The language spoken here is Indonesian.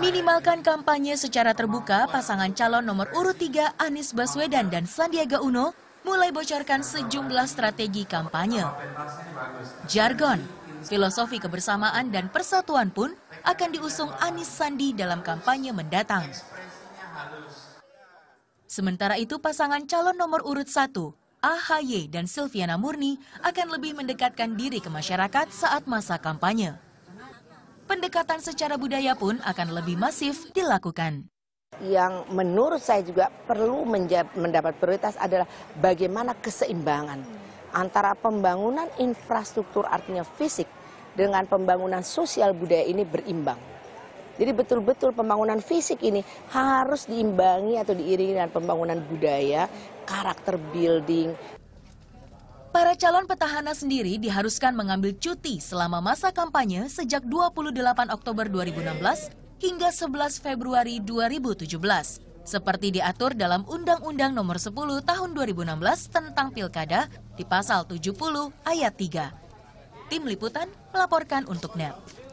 Minimalkan kampanye secara terbuka, pasangan calon nomor urut 3 Anies Baswedan dan Sandiaga Uno mulai bocorkan sejumlah strategi kampanye. Jargon, filosofi kebersamaan dan persatuan pun akan diusung Anies Sandi dalam kampanye mendatang. Sementara itu pasangan calon nomor urut 1, AHY dan Silviana Murni akan lebih mendekatkan diri ke masyarakat saat masa kampanye pendekatan secara budaya pun akan lebih masif dilakukan. Yang menurut saya juga perlu mendapat prioritas adalah bagaimana keseimbangan antara pembangunan infrastruktur artinya fisik dengan pembangunan sosial budaya ini berimbang. Jadi betul-betul pembangunan fisik ini harus diimbangi atau diiringi dengan pembangunan budaya, karakter building, Para calon petahana sendiri diharuskan mengambil cuti selama masa kampanye sejak 28 Oktober 2016 hingga 11 Februari 2017, seperti diatur dalam Undang-Undang Nomor 10 Tahun 2016 tentang Pilkada di pasal 70 ayat 3. Tim liputan melaporkan untuk NET.